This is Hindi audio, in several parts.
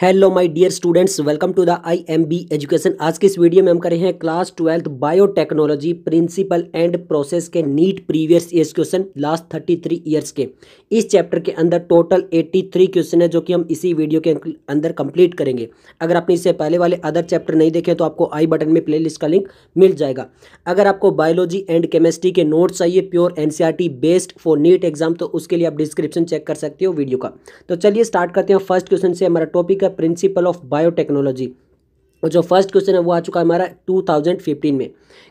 Hello my dear students welcome to the I M B education आज के इस वीडियो में हम कर रहे हैं class twelfth biotechnology principle and process के NEET previous years question last thirty three years के इस चैप्टर के अंदर टोटल एट्टी थ्री क्वेश्चन है जो कि हम इसी वीडियो के अंदर कंप्लीट करेंगे अगर आपने इससे पहले वाले अदर चैप्टर नहीं देखे तो आपको आई बटन में प्ले का लिंक मिल जाएगा अगर आपको बायोलॉजी एंड केमिस्ट्री के नोट्स चाहिए pure N based for NEET exam तो उसके लिए आप डिस्क्रिप्शन चेक कर सकते हो वीडियो का तो चलिए स्टार्ट करते हैं फर्स्ट क्वेश्चन से हमारा टॉपिक का प्रिंसिपल ऑफ बायोटेक्नोलॉजी और जो फर्स्ट क्वेश्चन है वो आ चुका है हमारा 2015 में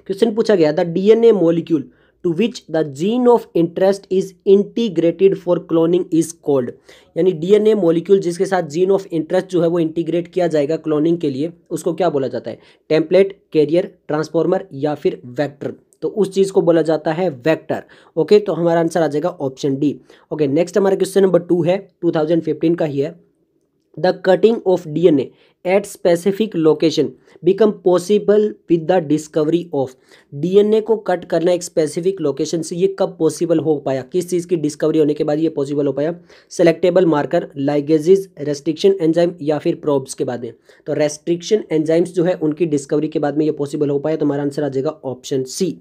क्वेश्चन पूछा गया the DNA molecule to which the gene of interest is integrated for cloning is called यानी डीएनए मॉलिक्यूल जिसके साथ जीन ऑफ इंटरेस्ट जो है वो इंटीग्रेट किया जाएगा क्लोनिंग के लिए उसको क्या बोला जाता है टेम्पलेट कैरियर ट्रांसफॉर्मर या फिर वैक्टर तो उस चीज़ को बोला जाता है वेक्टर ओके तो हमारा आंसर आ जाएगा ऑप्शन डी ओके नेक्स्ट हमारा क्वेश्चन नंबर टू है 2015 का ही है the cutting of DNA at specific location become possible with the discovery of DNA को कट करना एक स्पेसिफिक लोकेशन से ये कब पॉसिबल हो पाया किस चीज़ की डिस्कवरी होने के बाद ये पॉसिबल हो पाया selectable marker ligases restriction enzyme या फिर प्रॉब्स के बाद में तो रेस्ट्रिक्शन एंजाइम्स जो है उनकी डिस्कवरी के बाद में ये पॉसिबल हो पाया तो हमारा आंसर आ जाएगा ऑप्शन सी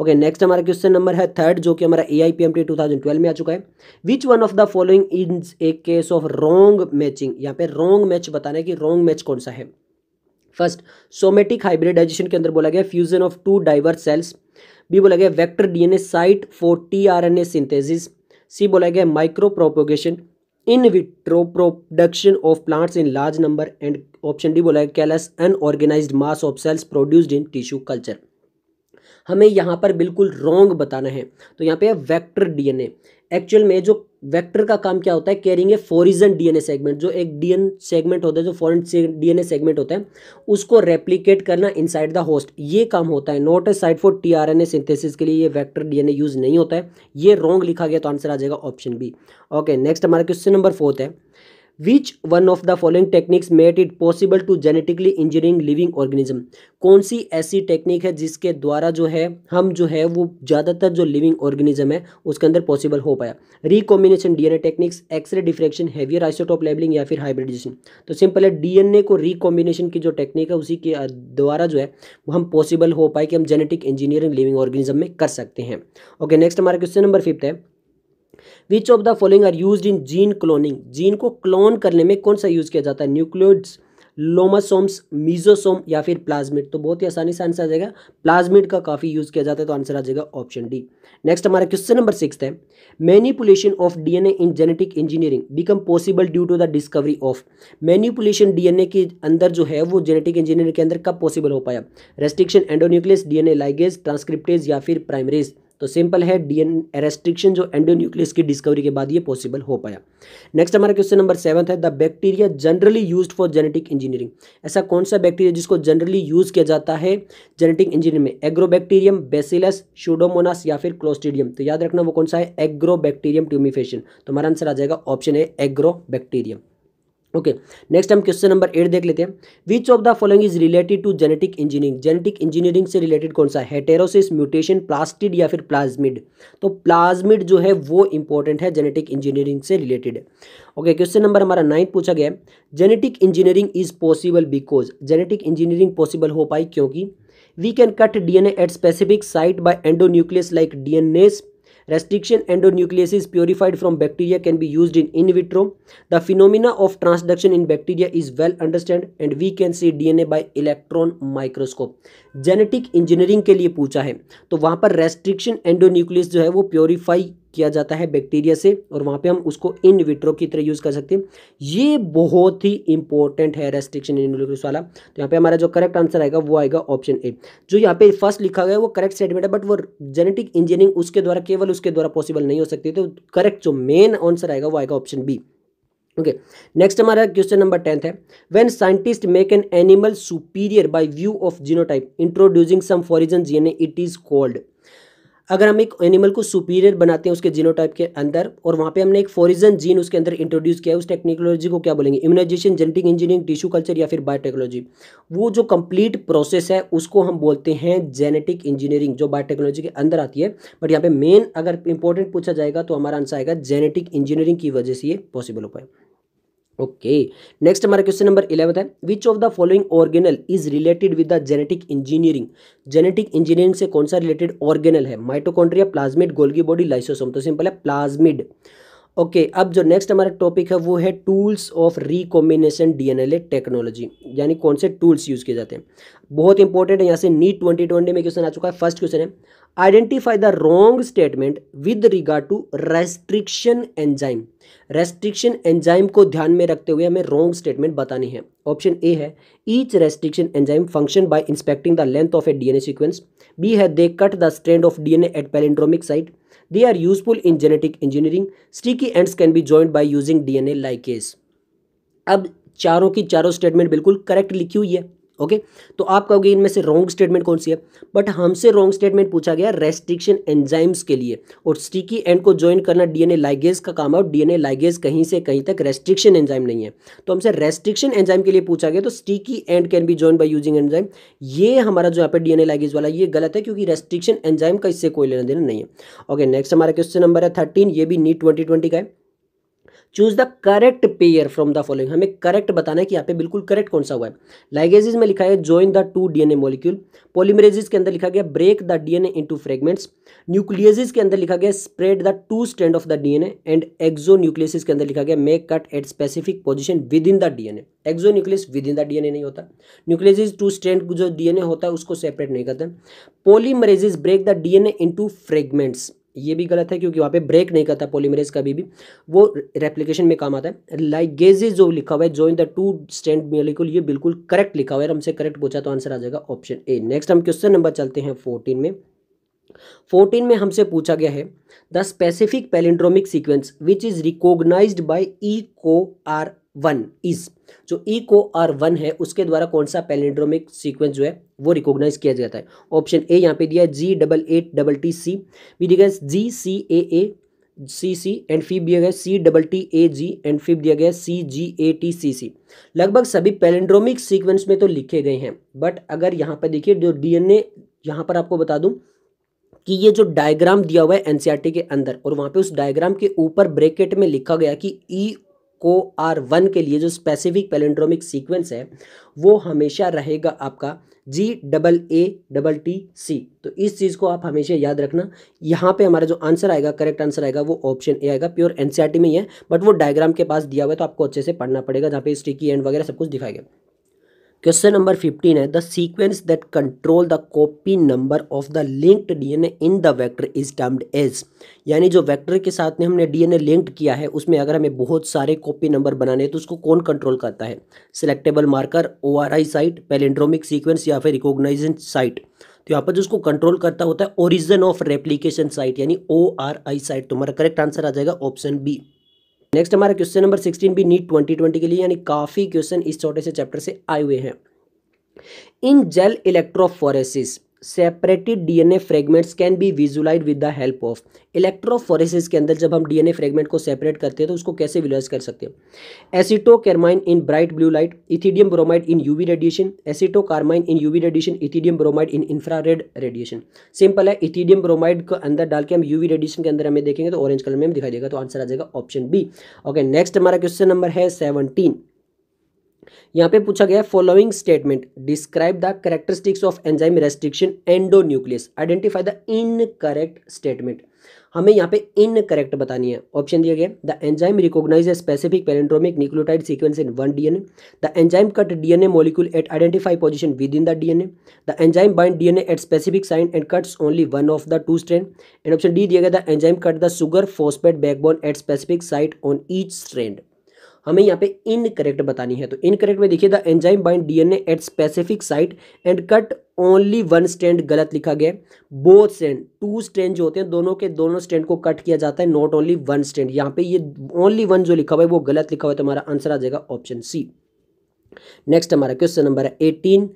ओके नेक्स्ट हमारा क्वेश्चन नंबर है थर्ड जो कि हमारा A I P M T two thousand twelve में आ चुका है which one of the following in a case of wrong matching यहाँ पे रॉन्ग मैच बताना है कि रॉन्ग मैच स्टेज कौन सा है फर्स्ट सोमेटिक हाइब्रिडाइजेशन के अंदर बोला गया fusion of two diverse cells B बोला गया vector DNA site for tRNA synthesis C बोला गया micropropagation in vitro production of plants in large number and option D बोला गया callus unorganised mass of cells produced in tissue culture हमें यहाँ पर बिल्कुल रॉन्ग बताना है तो यहाँ पे है वेक्टर डीएनए एक्चुअल में जो वेक्टर का काम क्या होता है carrying a foreign DNA segment जो एक डीएन सेगमेंट होता है जो फॉरन डीएनए सेगमेंट होता है उसको रेप्लीकेट करना इनसाइड द होस्ट ये काम होता है not a site for tRNA synthesis के लिए ये वेक्टर डीएनए यूज नहीं होता है ये रॉन्ग लिखा गया तो आंसर आ जाएगा ऑप्शन बी ओके नेक्स्ट हमारा क्वेश्चन नंबर फोर्थ है which one of the following techniques made it possible to genetically engineering living organism कौन सी ऐसी टेक्निक है जिसके द्वारा जो है हम जो है वो ज़्यादातर जो लिविंग ऑर्गेनिज्म है उसके अंदर पॉसिबल हो पाया recombination D N A techniques X ray diffraction heavier isotope labelling या फिर हाइब्रिडेशन तो सिंपल है डी एन ए को रिकॉम्बिनेशन की जो टेक्निक है उसी के द्वारा जो है वो हम पॉसिबल हो पाए कि हम जेनेटिक इंजीनियरिंग लिविंग ऑर्गेनिज्म में कर सकते हैं ओके नेक्स्ट हमारा क्वेश्चन नंबर फिफ्थ है which of the following are use in gene cloning gene को क्लोन करने में कौन सा यूज़ किया जाता है न्यूक्लियोड्स लोमासोम्स मीजोसोम या फिर प्लाज्मिड तो बहुत ही आसानी से आंसर आ जाएगा प्लाज्मिड का काफ़ी यूज़ किया जाता है तो आंसर आ जाएगा ऑप्शन डी नेक्स्ट हमारा क्वेश्चन नंबर सिक्स है manipulation of DNA in genetic engineering become possible due to the discovery of manipulation DNA के अंदर जो है वो जेनेटिक इंजीनियरिंग के अंदर कब पॉसिबल हो पाया restriction endonuclease DNA ligase transcriptase या फिर प्राइमरीज तो सिंपल है डीएन रेस्ट्रिक्शन जो एंडोन्यूक्लियस की डिस्कवरी के बाद ये पॉसिबल हो पाया नेक्स्ट हमारा क्वेश्चन नंबर सेवन्थ है the bacteria generally use for genetic engineering ऐसा कौन सा बैक्टीरिया जिसको जनरली यूज किया जाता है जेनेटिक इंजीनियरिंग में एग्रोबैक्टीरियम बेसिलस शूडोमोनास या फिर क्लोस्टीडियम तो याद रखना वो कौन सा है एग्रोबैक्टीरियम ट्यूमिफेशन तो हमारा आंसर आ जाएगा ऑप्शन है बैक्टीरियम ओके नेक्स्ट हम क्वेश्चन नंबर एट देख लेते हैं which of the following is related to genetic engineering genetic engineering से रिलेटेड कौन सा हेटेरोसिस म्यूटेशन प्लास्टिड या फिर प्लाज्मिड तो प्लाज्मिड जो है वो इंपॉर्टेंट है जेनेटिक इंजीनियरिंग से रिलेटेड ओके क्वेश्चन नंबर हमारा नाइन्थ पूछा गया है genetic engineering is possible because genetic engineering possible हो पाई क्योंकि we can cut D N at specific site by endonuclease like D N S restriction endonucleases purified from bacteria can be used in in vitro. The phenomena of transduction in bacteria is well understood and we can see DNA by electron microscope. Genetic engineering के लिए पूछा है तो वहाँ पर रेस्ट्रिक्शन एंडोन्यूक्लियस जो है वो प्योरीफाई किया जाता है बैक्टीरिया से और वहाँ पे हम उसको इन विट्रो की तरह यूज़ कर सकते हैं ये बहुत ही इंपॉर्टेंट है रेस्ट्रिक्शन इनोलिक्स वाला तो यहाँ पे हमारा जो करेक्ट आंसर आएगा वो आएगा ऑप्शन ए जो यहाँ पे फर्स्ट लिखा गया है वो करेक्ट स्टेटमेंट है बट वो जेनेटिक इंजीनियरिंग उसके द्वारा केवल उसके द्वारा पॉसिबल नहीं हो सकती तो करेक्ट जो मेन आंसर आएगा वो आएगा ऑप्शन बी ओके नेक्स्ट हमारा क्वेश्चन नंबर टेंथ है when scientist make an animal superior by view of genotype introducing some foreign DNA it is called अगर हम एक एनिमल को सुपीरियर बनाते हैं उसके जीनोटाइप के अंदर और वहाँ पे हमने एक फॉरिजन जीन उसके अंदर इंट्रोड्यूस किया है उस टेक्नोलॉजी को क्या बोलेंगे immunisation genetic engineering tissue culture या फिर बायोटेक्नोलॉजी वो जो कंप्लीट प्रोसेस है उसको हम बोलते हैं जेनेटिक इंजीनियरिंग जो बायोटेक्नोलॉजी के अंदर आती है बट यहाँ पे मेन अगर इंपॉर्टेंट पूछा जाएगा तो हमारा आंसर आएगा जेनेटिक इंजीनियरिंग की वजह से ये पॉसिबल हो पाए ओके नेक्स्ट हमारा क्वेश्चन नंबर इलेवन है which of the following organelle is related with the genetic engineering genetic engineering से कौन सा रिलेटेड ऑर्गेनल है mitochondria plasmid Golgi body lysosome तो सिंपल है प्लाज्मिड ओके okay, अब जो नेक्स्ट हमारा टॉपिक है वो है tools of recombination DNA technology यानी कौन से टूल्स यूज़ किए जाते हैं बहुत इंपॉर्टेंट है यहाँ से नीट ट्वेंटी ट्वेंटी में क्वेश्चन आ चुका है फर्स्ट क्वेश्चन है identify the wrong statement with regard to restriction enzyme restriction enzyme को ध्यान में रखते हुए हमें रोंग स्टेटमेंट बतानी है ऑप्शन ए है each restriction enzyme function by inspecting the length of a DNA sequence B है they cut the strand of DNA at palindromic site They are useful in genetic engineering. Sticky ends can be joined by using DNA like अब चारों की चारों स्टेटमेंट बिल्कुल करेक्ट लिखी हुई है ओके तो आप कहोगे इनमें से रॉन्ग स्टेटमेंट कौन सी है बट हमसे रॉन्ग स्टेटमेंट पूछा गया रेस्ट्रिक्शन एंजाइम्स के लिए और स्टिकी एंड को ज्वाइन करना डीएनए लाइगेज का काम है और डीएनए लाइगेज कहीं से कहीं तक रेस्ट्रिक्शन एंजाइम नहीं है तो हमसे रेस्ट्रिक्शन एंजाइम के लिए पूछा गया तो sticky end can be join by using enzyme ये हमारा जो यहाँ पर डीएनए लाइगेज वाला ये गलत है क्योंकि रेस्ट्रिक्शन एंजाइम का इससे कोई लेना देना नहीं है ओके नेक्स्ट हमारा क्वेश्चन नंबर है थर्टीन ये भी नीट ट्वेंटी का है choose the correct pair from the following हमें करेक्ट बताना है कि यहाँ पे बिल्कुल करेक्ट कौन सा हुआ है लाइगेजिस में लिखा है join the two DNA molecule polymerases के अंदर लिखा गया break the DNA into fragments nucleases के अंदर लिखा गया spread the two strand of the DNA and exonucleases के अंदर लिखा गया make cut at specific position within the DNA exonuclease within the DNA नहीं होता न्यूक्लियसिस टू स्टैंड जो डीएनए होता है उसको सेपरेट नहीं करते polymerases break the DNA into fragments ये भी गलत है क्योंकि वहाँ पे ब्रेक नहीं करता पॉलीमरेज कभी भी वो रेप्लिकेशन में काम आता है गेजेज जो लिखा हुआ है in the two strand molecule ये बिल्कुल करेक्ट लिखा हुआ है हमसे करेक्ट पूछा तो आंसर आ जाएगा ऑप्शन ए नेक्स्ट हम क्वेश्चन नंबर चलते हैं फोर्टीन में फोर्टीन में हमसे पूछा गया है the specific palindromic sequence which is recognize by ई को आर वन इज जो ई को आर वन है उसके द्वारा कौन सा पेलिंड्रोमिक सीक्वेंस जो है वो रिकोगनाइज किया जाता है ऑप्शन ए यहाँ पे दिया है G double A double T C B D गया G C A A C C and फिफ दिया गया C double T A G and फिफ दिया गया सी जी ए टी सी सी लगभग सभी पैलेंड्रोमिक सीक्वेंस में तो लिखे गए हैं बट अगर यहाँ पर देखिए जो डीएनए यहाँ पर आपको बता दूँ कि ये जो डायग्राम दिया हुआ है एनसीईआरटी e के अंदर और वहां पे उस डायग्राम के ऊपर ब्रेकेट में लिखा गया कि E e co R one के लिए जो स्पेसिफिक पेलेंड्रोमिक सीक्वेंस है वो हमेशा रहेगा आपका G double A double T C तो इस चीज़ को आप हमेशा याद रखना यहाँ पे हमारा जो आंसर आएगा करेक्ट आंसर आएगा वो ऑप्शन ए आएगा प्योर एनसीईआरटी e में ही है बट वो डायग्राम के पास दिया हुआ है तो आपको अच्छे से पढ़ना पड़ेगा जहाँ पे स्टिकी एंड वगैरह सब कुछ दिखाएगा क्वेश्चन नंबर फिफ्टीन है the sequence that control the copy number of the linked DNA in the vector is termed as यानी जो वेक्टर के साथ में हमने डीएनए लिंक्ड किया है उसमें अगर हमें बहुत सारे कॉपी नंबर बनाने हैं तो उसको कौन कंट्रोल करता है selectable marker O R I site palindromic sequence या फिर रिकोगनाइजन साइट तो यहाँ पर जो उसको कंट्रोल करता होता है ओरिजन ऑफ रेप्लीकेशन साइट यानी ओ आर आई साइट तुम्हारा करेक्ट आंसर आ जाएगा ऑप्शन बी नेक्स्ट हमारा क्वेश्चन नंबर सिक्सटीन भी नीट ट्वेंटी ट्वेंटी के लिए यानी काफ़ी क्वेश्चन इस छोटे से चैप्टर से आए हुए हैं in gel electrophoresis separated DNA fragments can be visualize with the help of electrophoresis के अंदर जब हम डीएनए फ्रेगमेंट को सेपरेट करते हैं तो उसको कैसे विजुलाइज कर सकते हैं acetocarmine in bright blue light ethidium bromide in UV radiation acetocarmine in UV radiation ethidium bromide in red radiation simple है इथिडियम ब्रोमाइड का अंदर डाल के हम यूवी रेडिएशन के अंदर हमें देखेंगे तो ऑरेंज कलर में हम दिखाई देगा तो आंसर आ जाएगा ऑप्शन बी ओके नेक्स्ट हमारा क्वेश्चन नंबर है सेवनटीन यहाँ पे पूछा गया following statement describe the characteristics of enzyme restriction endonuclease identify the incorrect statement हमें यहाँ पे इनकरेक्ट बतानी है ऑप्शन दिया गया the enzyme recognize a specific palindromic nucleotide sequence in one DNA the enzyme cut DNA molecule at identify position within the DNA the enzyme bind DNA at specific sign and cuts only one of the two strand and option D दिया गया the enzyme cut the sugar phosphate backbone at specific site on each strand हमें यहाँ पे इनकरेक्ट बतानी है तो इनकरेक्ट में देखिए the enzyme bind DNA at specific site and cut only one strand गलत लिखा गया बोथ स्टैंड टू स्टैंड जो होते हैं दोनों के दोनों स्टैंड को कट किया जाता है नॉट ओनली वन स्टैंड यहाँ पे ये ओनली वन जो लिखा हुआ है वो गलत लिखा हुआ है तो हमारा आंसर आ जाएगा ऑप्शन सी नेक्स्ट हमारा क्वेश्चन नंबर है eighteen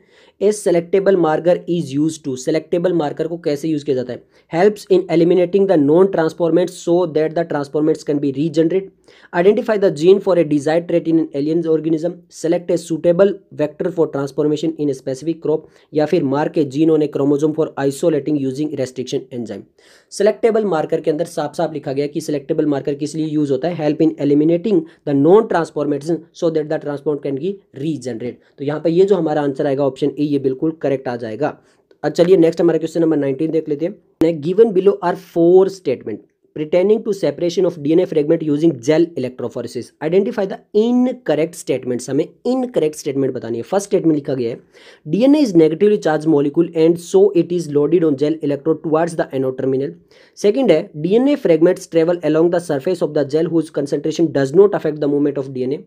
a selectable marker is use to selectable marker को कैसे यूज किया जाता है helps in eliminating the non transformants so that the transformants can be regenerate Identify the gene for a desired trait in an alien organism. Select a suitable vector for transformation in a specific crop. ya fir mark a gene on a chromosome for isolating using restriction enzyme. Selectable marker के अंदर saaf साफ लिखा गया ki selectable marker kis liye use hota hai help in eliminating the non transformation so that the transform can be regenerate. yahan pe ye jo hamara answer aayega option a ye bilkul correct aa jayega अच्छा चलिए नेक्स्ट हमारा क्वेश्चन नंबर 19 देख लेते हैं given below are four statement pertaining to separation of DNA fragment using gel electrophoresis identify the incorrect statement हमें इन करेक्ट स्टेटमेंट बतानी है फर्स्ट स्टेटमेंट लिखा गया है DNA is negatively charge molecule and so it is loaded on gel electro towards the anode terminal second है DNA fragments travel along the surface of the gel whose concentration does not affect the movement of DNA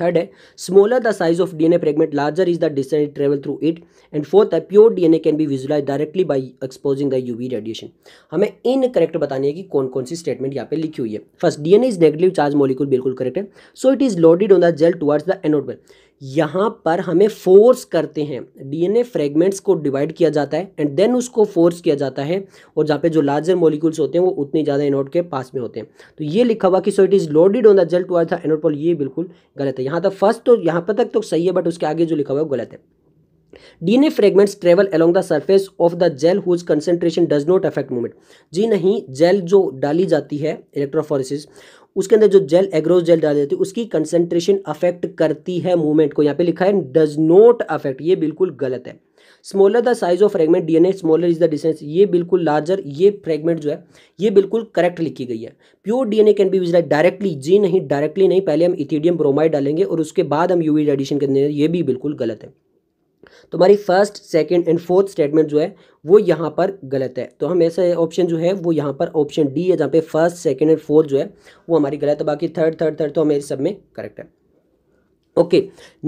third है smaller the size of DNA fragment larger is the distance travel through it and fourth है pure DNA can be visualize directly by exposing the UV radiation हमें इन करेक्ट बतानी है कि कौन कौन सी स्टेटमेंट यहाँ पे लिखी हुई है first DNA is negative charge molecule बिल्कुल करेक्ट है so it is loaded on the gel towards the anode well यहाँ पर हमें फोर्स करते हैं डीएनए फ्रेगमेंट्स को डिवाइड किया जाता है एंड देन उसको फोर्स किया जाता है और जहाँ पे जो लार्जर मॉलिक्यूल्स होते हैं वो उतने ज़्यादा एनोड के पास में होते हैं तो ये लिखा हुआ कि so it is loaded on the gel towards anode pole ये बिल्कुल गलत है यहाँ तक फर्स्ट तो यहाँ पर तक तो सही है बट उसके आगे जो लिखा हुआ है गलत है DNA fragments travel along the surface of the gel whose concentration does not affect movement जी नहीं जेल जो डाली जाती है इलेक्ट्रोफोरिस उसके अंदर जो जेल एग्रोज जेल डाल देती है उसकी कंसेंट्रेशन अफेक्ट करती है मूवमेंट को यहाँ पे लिखा है डज नॉट अफेक्ट ये बिल्कुल गलत है smaller the size of fragment DNA smaller is the distance ये बिल्कुल लार्जर ये फ्रेगमेंट जो है ये बिल्कुल करेक्ट लिखी गई है pure DNA can be visualize directly जी नहीं डायरेक्टली नहीं पहले हम इथीडियम ब्रोमाइड डालेंगे और उसके बाद हम यूवी एडिशन करने ये भी बिल्कुल गलत है तुम्हारी first second and fourth statement जो है वो यहाँ पर गलत है तो हम ऐसे ऑप्शन जो है वो यहाँ पर ऑप्शन डी है जहाँ पे फर्स्ट सेकंड एंड फोर्थ जो है वो हमारी गलत है बाकी थर्ड थर्ड थर्ड तो हमारे सब में करेक्ट है ओके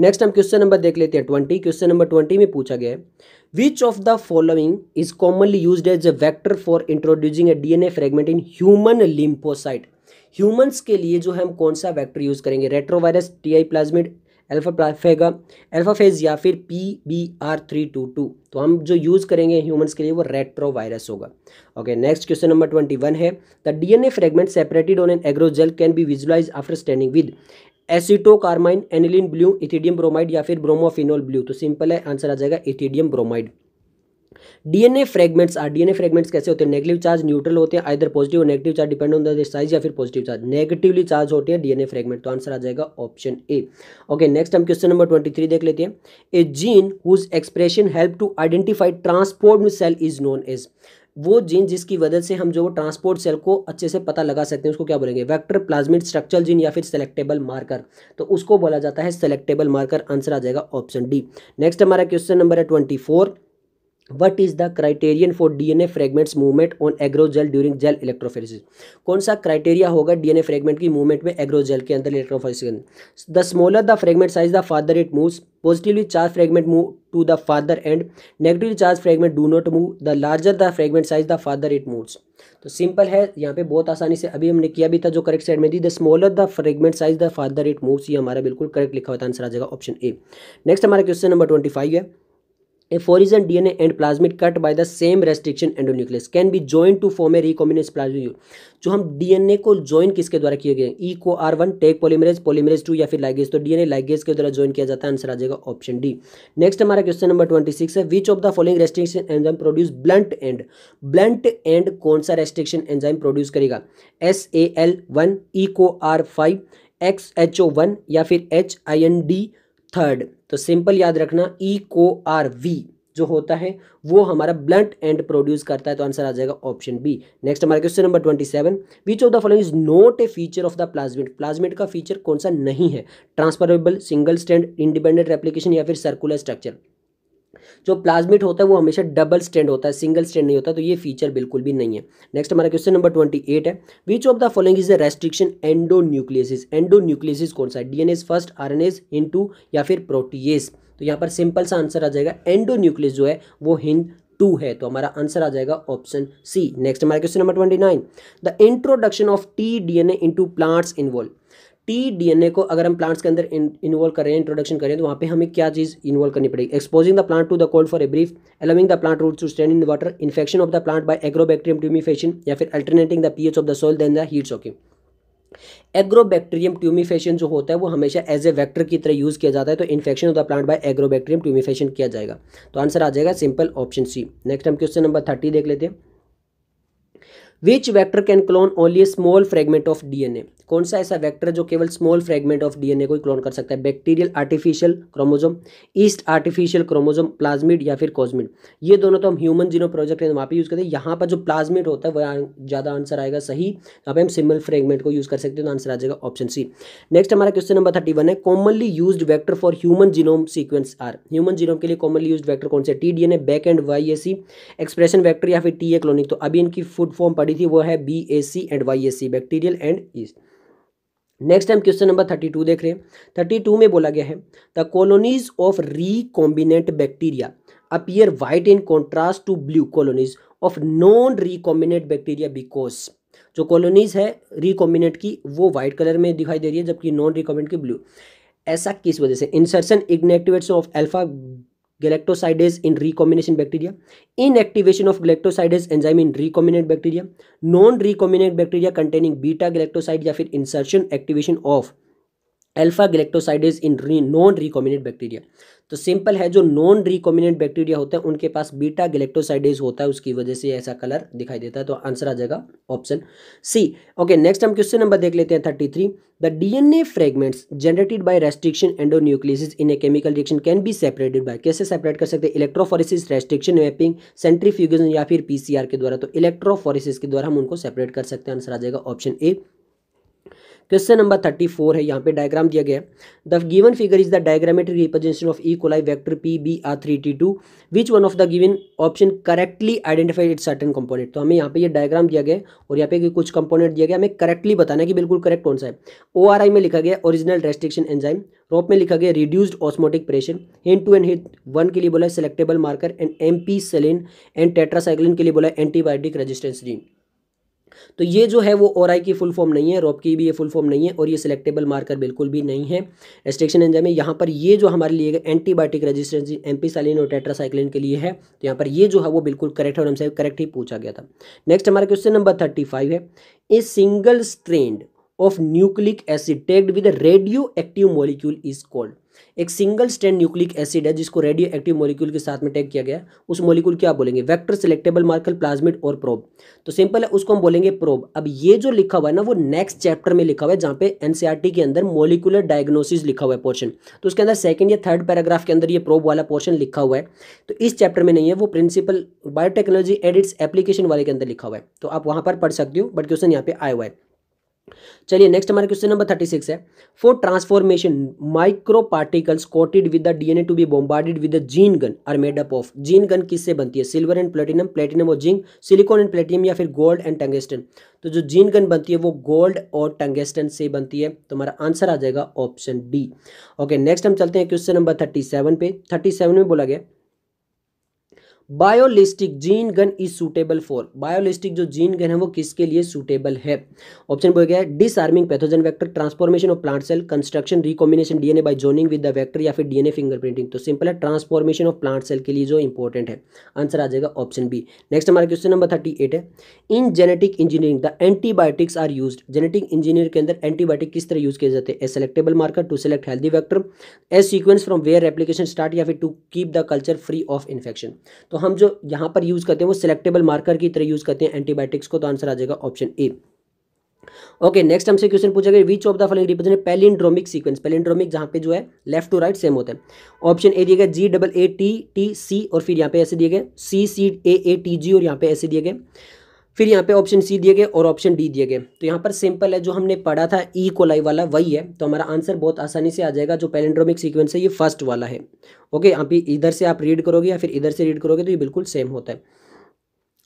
नेक्स्ट हम क्वेश्चन नंबर देख लेते हैं ट्वेंटी क्वेश्चन नंबर ट्वेंटी में पूछा गया है which of the following is commonly use as a vector for introducing a DNA fragment in human lymphocyte humans के लिए जो है हम कौन सा वैक्टर यूज करेंगे retrovirus T I plasmid alpha प्लाफेगा अल्फ़ा फेज या फिर P B R three two two तो हम जो यूज़ करेंगे ह्यूमंस के लिए वो रेट्रो वायरस होगा okay next question number twenty one है the D N A fragment separated on an agarose gel can be visualize after standing with acetocarmine aniline blue ethidium bromide या फिर ब्रोमोफिनोल ब्लू तो सिंपल है आंसर आ जाएगा ethidium bromide DNA fragments are DNA fragments कैसे होते हैं नेगेटिव चार्ज न्यूट्रल होते हैं आइर पॉजिटिव और negative charge depend on the size या फिर पॉजिटिव चार्ज नेगेटिवली चार्ज होते हैं डीएनए फ्रेगमेंट तो आंसर आ जाएगा ऑप्शन ए ओके नेक्स्ट हम क्वेश्चन नंबर ट्वेंटी थ्री देख लेते हैं a gene whose expression help to identify transport cell is known as वो जीन जिसकी वजह से हम जो ट्रांसपोर्ट सेल को अच्छे से पता लगा सकते हैं उसको क्या बोलेंगे वेक्टर प्लाज्मिक स्ट्रक्चरल जीन या फिर सेलेक्टेबल मार्कर तो उसको बोला जाता है सेलेक्टेबल मार्कर आंसर आ जाएगा ऑप्शन डी नेक्स्ट हमारा क्वेश्चन नंबर है twenty four what is the criterion for D N A fragments movement on agarose gel during gel electrophoresis कौन सा क्राइटेरिया होगा डी एन ए फ्रेगमेंट की मूवमेंट में एग्रोजेल के अंदर अंदर the smaller the fragment size the farther it move positively charge fragment move to the farther and negatively charge fragment do not move the larger the fragment size the farther it moves तो सिंपल है यहाँ पे बहुत आसानी से अभी हमने किया भी था जो करेक्ट साइड में दी the smaller the fragment size the farther it move ये हमारा बिल्कुल करेक्ट लिखा हुआ था आंसर आ जाएगा ऑप्शन ए नेक्स्ट हमारा क्वेश्चन नंबर ट्वेंटी फाइव है an foreign end and cut cut the same restriction restriction can be join to form a recombinant recombinant plasmid. जो हम डीएनए को ज्वाइन किसके द्वारा किए गए E e co R one Taq polymerase polymerase two या फिर लाइगेज तो डीएनए लाइगेज के द्वारा ज्वाइन किया जाता है आंसर आ जाएगा ऑप्शन डी नेक्स्ट हमारा क्वेश्चन नंबर ट्वेंटी सिक्स है which of the following restriction enzyme produce blunt end blunt end कौन सा रेस्ट्रिक्शन एंजाइम प्रोड्यूस करेगा एस ए एल वन ई को R five X H O one या फिर H I N D third तो सिंपल याद रखना E e co R V जो होता है वो हमारा ब्लंट एंड प्रोड्यूस करता है तो आंसर आ जाएगा ऑप्शन बी नेक्स्ट हमारा question number twenty seven which of the following is not a feature of the plasmid plasmid का फीचर कौन सा नहीं है transferable single stand independent replication या फिर सर्कुलर स्ट्रक्चर जो प्लाज्मिट होता है वो हमेशा डबल स्टैंड होता है सिंगल स्टैंड नहीं होता तो ये फीचर बिल्कुल भी नहीं है नेक्स्ट हमारा क्वेश्चन नंबर ट्वेंटी एट है which of the following is the restriction endonucleases endonucleases कौन सा है डीएनएस फर्स्ट आरएनएस हिंटू या फिर प्रोटीएस तो यहाँ पर सिंपल सा आंसर आ जाएगा एंडो न्यूक्लियस जो है वो हिंद टू है तो हमारा आंसर आ जाएगा ऑप्शन सी नेक्स्ट हमारा question number twenty nine the introduction of T D N A into plants involve T DNA को अगर हम प्लांट्स के अंदर इन्वॉल्व कर रहे हैं इंट्रोडक्शन करें तो वहाँ पे हमें क्या चीज़ इन्वॉल्व करनी पड़ेगी exposing the plant to the cold for a brief allowing the plant root to stand in water infection of the plant by Agrobacterium tumefaciens या फिर alternating the pH of the soil then the heat agro Agrobacterium tumefaciens जो होता है वो हमेशा एज ए वैक्टर की तरह यूज़ किया जाता है तो infection of the plant by Agrobacterium tumefaciens किया जाएगा तो आंसर आ जाएगा सिंपल ऑप्शन सी नेक्स्ट हम क्वेश्चन नंबर थर्टी देख लेते हैं which vector can clone only a small fragment of DNA कौन सा ऐसा वेक्टर जो केवल स्मॉल फ्रेगमेंट ऑफ डीएनए को क्लोन कर सकता है bacterial artificial chromosome yeast artificial chromosome plasmid या फिर कॉजमिड ये दोनों तो हम ह्यूमन जीनो प्रोजेक्ट है वहाँ पर यूज़ करते हैं यहाँ पर जो प्लाज्मिड होता है वह ज़्यादा आंसर आएगा सही यहाँ पे हम सिमल फ्रेगमेंट को यूज़ कर सकते हैं तो आंसर आ जाएगा ऑप्शन सी नेक्स्ट हमारा क्वेश्चन नंबर थर्टी वन है commonly use vector for human genome sequence are human genome के लिए कॉमनली यूज वैक्टर कौन से T D N A BAC and Y A C expression vector या फिर टी ए क्लोनिक तो अभी इनकी फूड फॉर्म पड़ी थी वो है B A C and Y A C bacterial and yeast next time question number thirty two देख रहे हैं थर्टी टू में बोला गया है the colonies of recombinant bacteria appear white in contrast to blue colonies of non recombinant bacteria because जो कॉलोनीज है रिकॉम्बिनेंट की वो वाइट कलर में दिखाई दे रही है जबकि नॉन रिकॉम्बिनेंट की ब्लू ऐसा किस वजह से insertion inactivates of alpha galactosidase in recombination bacteria inactivation of galactosidase enzyme in recombinant bacteria non recombinant bacteria containing beta galactoside या फिर insertion activation of alpha galactosidase in re non recombinant bacteria तो सिंपल है जो नॉन रिकॉमिनेंट बैक्टीरिया होता है उनके पास बीटा गलेक्टोसाइडेज होता है उसकी वजह से ऐसा कलर दिखाई देता है तो आंसर आ जाएगा ऑप्शन सी ओके नेक्स्ट हम क्वेश्चन नंबर देख लेते हैं thirty three the DNA fragments generated by restriction nucleases in a chemical reaction can be separated by कैसे सेपरेट कर सकते हैं इलेक्ट्रोफोरिस रेस्ट्रिक्शन मैपिंग सेंट्रीफ्यूगेशन या फिर पीसीआर के द्वारा तो इलेक्ट्रोफोरिस के द्वारा हम उनको सेपरेट कर सकते हैं आंसर आ जाएगा option A question number thirty four है यहाँ पे डायग्राम दिया गया है the given figure is the diagrammatic representation of E coli vector P B R three T two which one of the given option correctly identified it certain component तो हमें यहाँ पे ये डायग्राम दिया गया और यहाँ पे कुछ कंपोनेंट दिया गया हमें करेक्टली बताना है कि बिल्कुल करेक्ट कौन सा है ओ आई में लिखा गया ओरिजिनल रेस्ट्रिक्शन एंजाइम रॉप में लिखा गया reduced osmotic pressure hint two and hit one के लिए बोला है selectable marker and ampicillin and tetracycline के लिए बोला एंटीबायोटिक रेजिस्टेंस जीन तो ये जो है वो ओर की फुल फॉर्म नहीं है रॉप की भी ये फुल फॉर्म नहीं है और ये सिलेक्टेबल मार्कर बिल्कुल भी नहीं है एस्ट्रिक्शन एंजाइम में यहाँ पर ये जो हमारे लिए एंटीबायोटिक रेजिस्टेंस एम्पीसालिन और टेट्रासाइक्लिन के लिए है तो यहाँ पर ये जो है वो बिल्कुल करेक्ट है और हमसे करेक्ट ही पूछा गया था नेक्स्ट हमारा क्वेश्चन नंबर थर्टी फाइव है a single strand of nucleic acid tagged with radioactive molecule is called एक सिंगल स्टैंड न्यूक्लिक एसिड है जिसको रेडियो एक्टिव मोलिक्यूल के साथ में टैग किया गया उस मोलिक्यूल क्या बोलेंगे वेक्टर सिलेक्टेबल मार्कल प्लाज्मिड और प्रोब तो सिंपल है उसको हम बोलेंगे प्रोब अब ये जो लिखा हुआ है ना वो नेक्स्ट चैप्टर में लिखा हुआ है जहाँ पे एनसीआरटी e के अंदर मोलिकुलर डायग्नोसिस लिखा हुआ है पोर्शन तो उसके अंदर सेकंड या थर्ड पैराग्राफ के अंदर ये प्रोब वाला पोर्शन लिखा हुआ है तो इस चैप्टर में नहीं है वो प्रिंसिपल बायोटेक्नोलॉजी एडिट्स एप्लीकेशन वाले के अंदर लिखा हुआ है तो आप वहाँ पर पढ़ सकते हो बट क्वेश्चन यहाँ पे आया हुआ है चलिए नेक्स्ट हमारे क्वेश्चन नंबर थर्टी सिक्स है for transformation micro particles coated with the DNA to be bombarded with the gene gun are made up of gene gun किससे बनती है सिल्वर एंड प्लेटिनम प्लेटिनम और जिंक सिलिकॉन एंड प्लेटिनम या फिर गोल्ड एंड टंगेस्टन तो जो जीन गन बनती है वो गोल्ड और टंगेस्टन से बनती है तो हमारा आंसर आ जाएगा ऑप्शन डी ओके नेक्स्ट हम चलते हैं क्वेश्चन नंबर थर्टी सेवन पे थर्टी सेवन में बोला गया biolistic gene gun is suitable for biolistic जो जीन गन है वो किसके लिए सूटेबल है ऑप्शन बोल गया disarming pathogen vector transformation of plant cell construction recombination DNA by joining with the vector या फिर डीएनए फिंगरप्रिंटिंग तो सिंपल है ट्रांसफॉर्मेशन ऑफ प्लांट सेल के लिए जो इंपॉर्टेंट है आंसर आ जाएगा ऑप्शन बी नेक्स्ट हमारा क्वेश्चन नंबर थर्टी एट है in genetic engineering the antibiotics are use genetic engineer के अंदर एंटीबायोटिक किस तरह यूज किए जाते हैं a selectable marker to select healthy vector a sequence from where application start या फिर to keep the culture free of infection तो तो हम जो यहाँ पर यूज़ करते हैं वो सिलेक्टेबल मार्कर की तरह यूज़ करते हैं एंटीबायोटिक्स को तो आंसर आ जाएगा ऑप्शन ए ओके नेक्स्ट हमसे क्वेश्चन पूछा गया which of the following represent palindromic sequence palindromic जहाँ पे जो है लेफ्ट टू राइट सेम होते हैं ऑप्शन ए दिए गए G double A T T C और फिर यहाँ पे ऐसे दिए गए सी सी ए ए टी जी और यहाँ पे ऐसे दिए गए फिर यहाँ पे ऑप्शन सी दिए गए और ऑप्शन डी दिए गए तो यहाँ पर सिंपल है जो हमने पढ़ा था ई e कोलाई वाला वही है तो हमारा आंसर बहुत आसानी से आ जाएगा जो पैलेंड्रोमिक सीक्वेंस है ये फर्स्ट वाला है ओके यहाँ पे इधर से आप रीड करोगे या फिर इधर से रीड करोगे तो ये बिल्कुल सेम होता है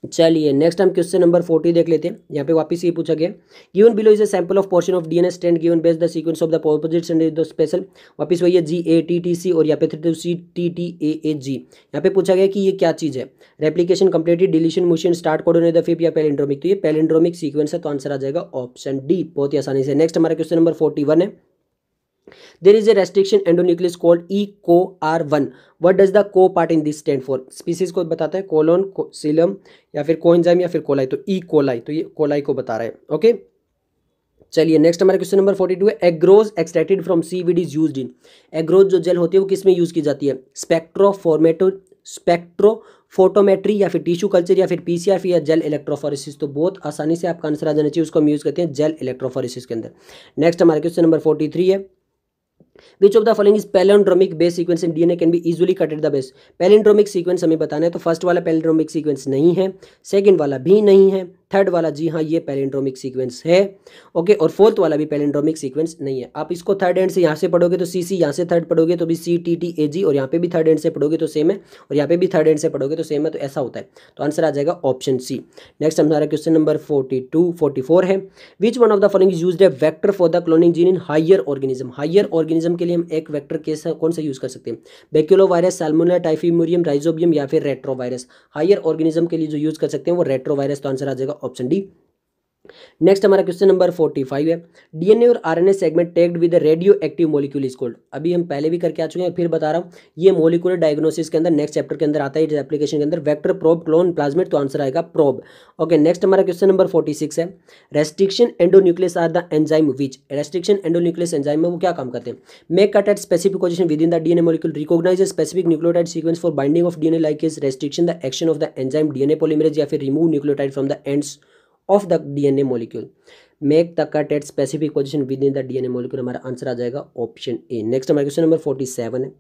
चलिए नेक्स्ट हम क्वेश्चन नंबर फोर्टी देख लेते हैं यहाँ पे वापस ये पूछा गया given below is a sample of portion of DNA stand given base the sequence of the opposite end the special वापस वही है जी ए टी टी सी और यहाँ पे three two C T T A A G यहाँ पे पूछा गया कि ये क्या चीज़ है replication completed deletion motion start codon ने दिप या पेलेंड्रोमिक तो ये पेलेंड्रोमिक सीक्वेंस है तो आंसर आ जाएगा ऑप्शन डी बहुत ही आसानी से नेक्स्ट हमारा क्वेश्चन नंबर फोर्टी है there is a restriction endonucleus called ECOR1 what does the co part in this stand for species को बताता है colon coelom या फिर coenzyme या फिर coli तो E coli तो ये coli को बता रहा है ओके okay? चलिए नेक्स्ट हमारा क्वेश्चन नंबर फोर्टी टू है agarose extracted from seaweed is use in agarose जो जेल होती है वो किस में यूज़ की जाती है स्पेक्ट्रो फॉर्मेटो स्पेक्ट्रो फोटोमेट्री या फिर टिश्यू कल्चर या फिर पीसीआर या जेल इलेक्ट्रोफोरेसिस तो बहुत आसानी से आपका आंसर आ जाना चाहिए उसको हम यूज़ करते हैं जेल इलेक्ट्रोफोरेसिस के अंदर नेक्स्ट हमारा क्वेश्चन नंबर फोर्टी थ्री है which of the following is palindromic base sequence in DNA can be easily cut at the base palindromic sequence हमें बताना है तो फर्स्ट वाला पैलेंड्रोमिक सीक्वेंस नहीं है सेकंड वाला भी नहीं है थर्ड वाला जी हाँ ये पैलेंड्रोमिक सीक्वेंस है ओके और फोर्थ वाला भी पैलेंड्रोमिक सीक्वेंस नहीं है आप इसको थर्ड एंड से यहाँ से पढ़ोगे तो सी सी यहाँ से थर्ड पढ़ोगे तो भी सी टी टी ए जी और यहाँ पे भी थर्ड एंड से पढ़ोगे तो सेम है और यहाँ पे भी थर्ड एंड से पढ़ोगे तो सेम है तो ऐसा होता है तो आंसर आ जाएगा ऑप्शन सी नेक्स्ट हमारा question number forty two forty four है which one of the following use a vector for the cloning gene in higher organism higher organism के लिए हम एक वैक्टर केस कौन सा यूज कर सकते हैं बेक्यूलो वायरस सालमोना टाइफीमोरियम राइजोबियम या फिर रेट्रो वायरस हाइयर ऑर्गेनिज्म के लिए जो यूज कर सकते हैं वो रेट्रो वायरस तो आंसर आ जाएगा ऑप्शन डी नेक्स्ट हमारा क्वेश्चन नंबर फोर्टी फाइव है डीएनए और RNA segment tagged with radioactive molecule is called अभी हम पहले भी करके आ चुके हैं फिर बता रहा हूँ ये मोलिकुलर डायग्नोसिस के अंदर नेक्स्ट चैप्टर के अंदर आता है इस एप्लीकेशन के अंदर वेक्टर प्रोब क्लोन प्लाज्मेट तो आंसर आएगा प्रोब ओके नेक्स्ट हमारा क्वेश्चन नंबर फोर्टी सिक्स है restriction nuclease are the enzyme which restriction endonuclease enzyme में वो क्या काम करते हैं make cut at specific position within the DNA molecule recognize specific nucleotide sequence for binding of DNA like is restriction the action of the enzyme DNA polymerase या फिर remove nucleotide from the ends of the a molecule make the cut at specific position within the DNA molecule हमारा आंसर आ जाएगा ऑप्शन ए नेक्स्ट हमारा क्वेश्चन नंबर फोर्टी सेवन है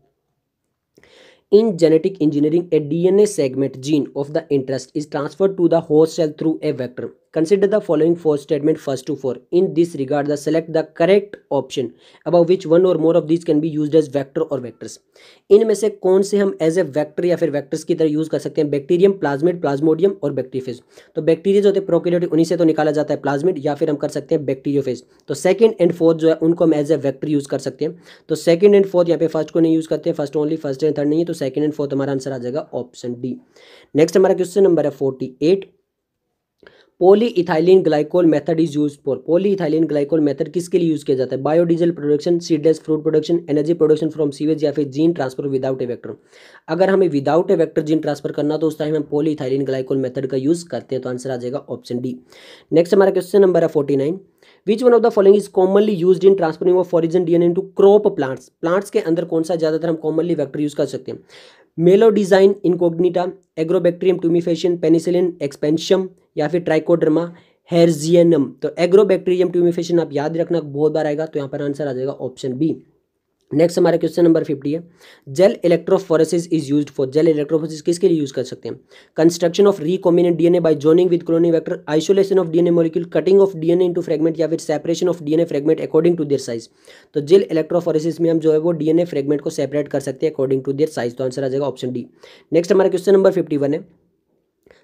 in genetic engineering a D N A segment gene of the interest is transfer to the host cell through a vector consider the following four statement first two four. In this regard the select the correct option above which one or more of these can be used as vector or vectors. इनमें से कौन से हम एज ए वैक्टर या फिर वैक्टर्स की तरह यूज कर सकते हैं बैक्टीरियम प्लाजमिट प्लाजमोडियम और बैक्टीरियफेज तो बैक्टीरिया होते हैं प्रोकैरियोटिक उन्हीं से तो निकाला जाता है प्लाजमिट या फिर हम कर सकते हैं बैक्टीरियो फेज तो सेकंड एंड फोर्थ जो है उनको हम एज ए वैक्टर यूज कर सकते हैं तो सेकंड एंड फोर्थ यहाँ पे फर्स्ट को नहीं यूज करते हैं first only first and third नहीं है तो सेकंड एंड फोर्थ हमारा आंसर आ जाएगा ऑप्शन डी नेक्स्ट हमारा क्वेश्चन नंबर है forty eight polyethylene glycol method is use for polyethylene glycol method किसके लिए यूज किया जाता है biodiesel production seedless fruit production energy production from sewage या फिर gene transfer without a vector अगर हमें without a vector gene transfer करना तो उस टाइम हम पोली इथाइलिन ग्लाइकोल मेथड का यूज करते हैं तो आंसर आ जाएगा ऑप्शन डी नेक्स्ट हमारा क्वेश्चन नंबर है forty nine which one of the following is commonly use in transferring of foreign DNA to crop plants plants के अंदर कौन सा ज़्यादातर हम कॉमनली वैक्टर यूज कर सकते हैं Meloidogyne incognita Agrobacterium tumefaciens Penicillium expansum या फिर ट्राइकोड्रमा हेरजियनम तो एग्रोबैक्टीरियम ट्यूमिफेशन आप याद रखना बहुत बार आएगा तो यहाँ पर आंसर आ जाएगा ऑप्शन बी नेक्स्ट हमारा क्वेश्चन नंबर फिफ्टी है gel electrophoresis is use for gel electrophoresis किसके लिए यूज कर सकते हैं construction of recombinant DNA by joining with cloning vector isolation of DNA molecule cutting of DNA into fragment या फिर separation of DNA fragment according to their size तो जेल इलेक्ट्रोफोरेसिस में हम जो है वो डीएनए फ्रेगमेंट को सेपरेट कर सकते हैं अकॉर्डिंग टू देर साइज तो आंसर आ जाएगा ऑप्शन डी नेक्स्ट हमारा क्वेश्चन नंबर फिफ्टी वन है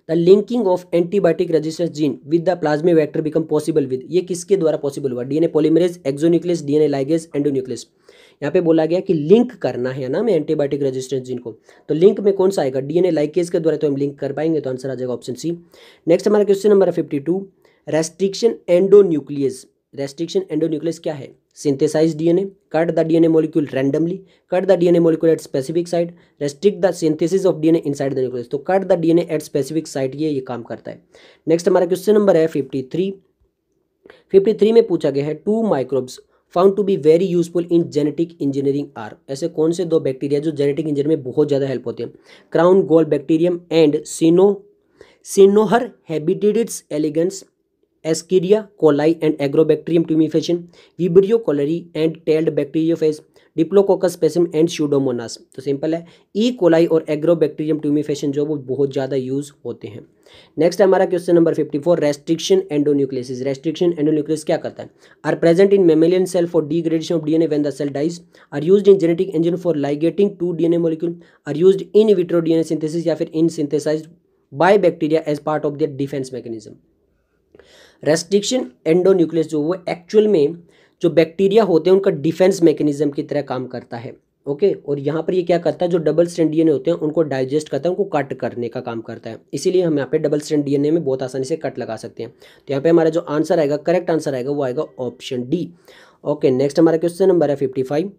the linking of antibiotic resistance gene with the plasma vector become possible with ये किसके द्वारा पॉसिबल हुआ DNA polymerase exonuclease DNA ligase endonuclease यहाँ पे बोला गया कि लिंक करना है ना हमें एंटीबायोटिक रेजिस्टेंस जिनको तो लिंक में कौन सा आएगा डीएनए लाइकेज के द्वारा तो हम लिंक कर पाएंगे तो आंसर आ जाएगा ऑप्शन सी नेक्स्ट हमारा question number fifty two restriction endonuclease restriction endonuclease क्या है synthesize DNA, cut the DNA molecule randomly, cut the DNA molecule at specific site, restrict the synthesis of DNA inside the nucleus तो cut the DNA at specific site ये ये काम करता है नेक्स्ट हमारा क्वेश्चन नंबर है फिफ्टी थ्री फिफ्टी थ्री में पूछा गया है two microbes found to be very useful in genetic engineering are ऐसे कौन से दो बैक्टीरिया जो जेनेटिक इंजीनियर में बहुत ज़्यादा हेल्प होते हैं क्राउन गोल बैक्टीरियम एंड सीनो Caenorhabditis elegans Escherichia coli and Agrobacterium tumefaciens Vibrio cholerae and tailed bacteriophage Diplococcus पेसम एंड श्यूडोमोनास तो सिंपल है ई e. कोलाई और एग्रोबैक्टीरियम ट्यूमिफेशन जो वो बहुत ज़्यादा यूज़ होते हैं नेक्स्ट हमारा question number fifty four restriction endonucleases restriction endonuclease क्या करता है are present in mammalian cell for degradation of DNA when the cell dies are used in genetic engine for ligating two DNA molecule are used in vitro DNA synthesis या फिर in synthesize by bacteria as part of the defence mechanism restriction endonuclease जो वो एक्चुअल में जो बैक्टीरिया होते हैं उनका डिफेंस मैकेनिज्म की तरह काम करता है ओके और यहाँ पर ये क्या करता है जो डबल स्टैंड डीएनए होते हैं उनको डाइजेस्ट करता है उनको कट करने का काम करता है इसीलिए हम यहाँ पे डबल स्टैंड डीएनए में बहुत आसानी से कट लगा सकते हैं तो यहाँ पे हमारा जो आंसर आएगा करेक्ट आंसर आएगा वो आएगा ऑप्शन डी ओके नेक्स्ट हमारा क्वेश्चन नंबर है fifty five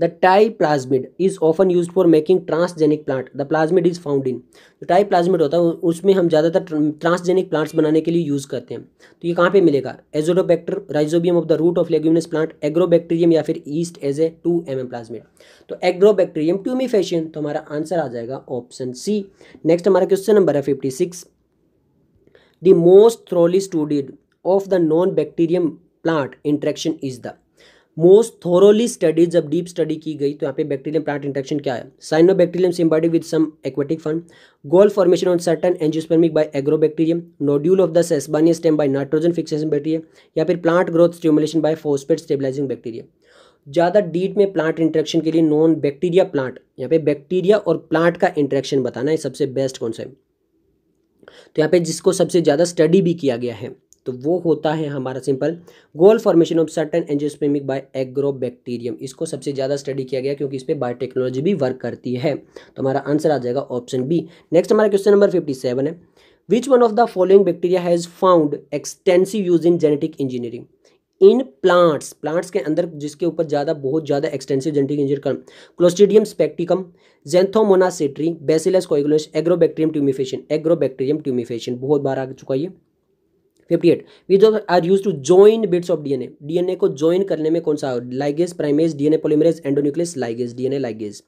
the Ti plasmid is often use for making transgenic plant the plasmid is found in जो टाई प्लाज्मिड होता है उसमें हम ज़्यादातर ट्रांसजेनिक प्लांट्स बनाने के लिए यूज़ करते हैं तो ये कहाँ पे मिलेगा Azotobacter Rhizobium of the root of leguminous plant Agrobacterium या फिर yeast as a two M M plasmid तो एग्रोबैक्टीरियम ट्यूमीफेशियन तो हमारा आंसर आ जाएगा ऑप्शन सी नेक्स्ट हमारा क्वेश्चन नंबर है fifty six the most thoroughly studied of the known bacterium plant interaction is the most thoroughly study जब डीप स्टडी की गई तो यहाँ पे बैक्टीरियम प्लांट इंट्रैक्शन क्या है cyanobacterium symbiotic with some aquatic फंड gall formation on certain angiospermic by bacterium nodule of the Sesbania stem by nitrogen fixation bacteria या फिर plant growth stimulation by phosphate stabilizing bacteria ज़्यादा डीट में प्लांट इंट्रेक्शन के लिए नॉन बैक्टीरिया प्लांट यहाँ पे बैक्टीरिया और प्लांट का इंट्रेक्शन बताना है सबसे बेस्ट कौन सा है तो यहाँ पे जिसको सबसे ज़्यादा स्टडी भी किया गया है तो वो होता है हमारा simple gall formation of certain angiospermic by Agrobacterium इसको सबसे ज़्यादा स्टडी किया गया क्योंकि इस पर बायोटेक्नोलॉजी भी वर्क करती है तो हमारा आंसर आ जाएगा ऑप्शन बी नेक्स्ट हमारा क्वेश्चन नंबर फिफ्टी सेवन है which one of the following bacteria has found extensive use in genetic engineering in plants plants के अंदर जिसके ऊपर ज़्यादा बहुत ज़्यादा extensive genetic engineer Clostridium septicum Xanthomonas citri Bacillus coagulans Agrobacterium tumefaciens Agrobacterium tumefaciens बहुत बार आ चुका है fifty eight which are use to join bits of DNA DNA को ज्वाइन करने में कौन सा ligase primase DNA polymerase endonuclease ligase DNA ligase